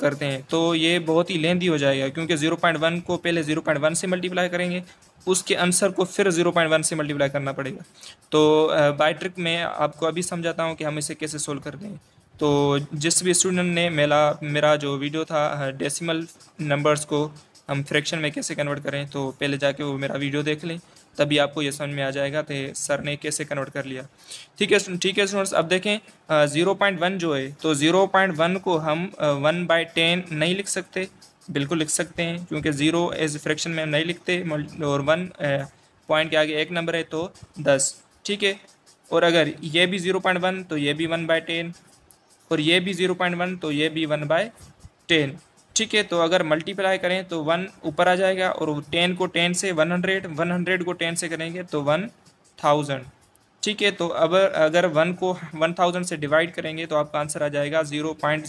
करते हैं तो ये बहुत ही लेंदी हो जाएगा क्योंकि 0.1 को पहले 0.1 से मल्टीप्लाई करेंगे उसके आंसर को फिर 0.1 से मल्टीप्लाई करना पड़ेगा तो बाय ट्रिक में आपको अभी समझाता हूँ कि हम इसे कैसे सोल्व करते हैं तो जिस भी स्टूडेंट ने मेरा मेरा जो वीडियो था डेसिमल नंबर्स को हम फ्रैक्शन में कैसे कन्वर्ट करें तो पहले जाके वो मेरा वीडियो देख लें तभी आपको ये समझ में आ जाएगा तो सर ने कैसे कन्वर्ट कर लिया ठीक है ठीक है स्टूडेंट्स अब देखें ज़ीरो पॉइंट वन जो है तो ज़ीरो पॉइंट वन को हम वन बाई टेन नहीं लिख सकते बिल्कुल लिख सकते हैं क्योंकि ज़ीरो एज फ्रैक्शन में हम नहीं लिखते और वन पॉइंट के आगे एक नंबर है तो दस ठीक है और अगर ये भी ज़ीरो पॉइंट वन तो ये भी वन बाई टेन और ये भी ज़ीरो पॉइंट वन तो ये भी वन बाय टेन ठीक है तो अगर मल्टीप्लाई करें तो वन ऊपर आ जाएगा और टेन को टेन से वन हंड्रेड वन हंड्रेड को टेन से करेंगे तो वन थाउजेंड ठीक है तो अब अगर वन को वन थाउजेंड से डिवाइड करेंगे तो आपका आंसर आ जाएगा ज़ीरो पॉइंट